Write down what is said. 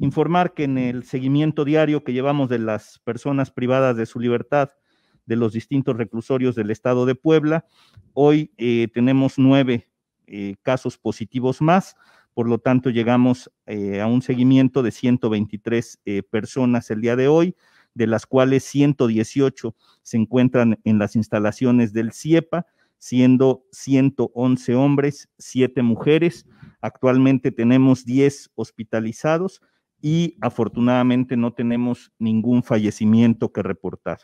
informar que en el seguimiento diario que llevamos de las personas privadas de su libertad de los distintos reclusorios del estado de Puebla, hoy eh, tenemos nueve eh, casos positivos más, por lo tanto llegamos eh, a un seguimiento de 123 personas el día de hoy, de las cuales 118 se encuentran en las instalaciones del CIEPA, siendo 111 hombres, 7 mujeres. Actualmente tenemos 10 hospitalizados y afortunadamente no tenemos ningún fallecimiento que reportar.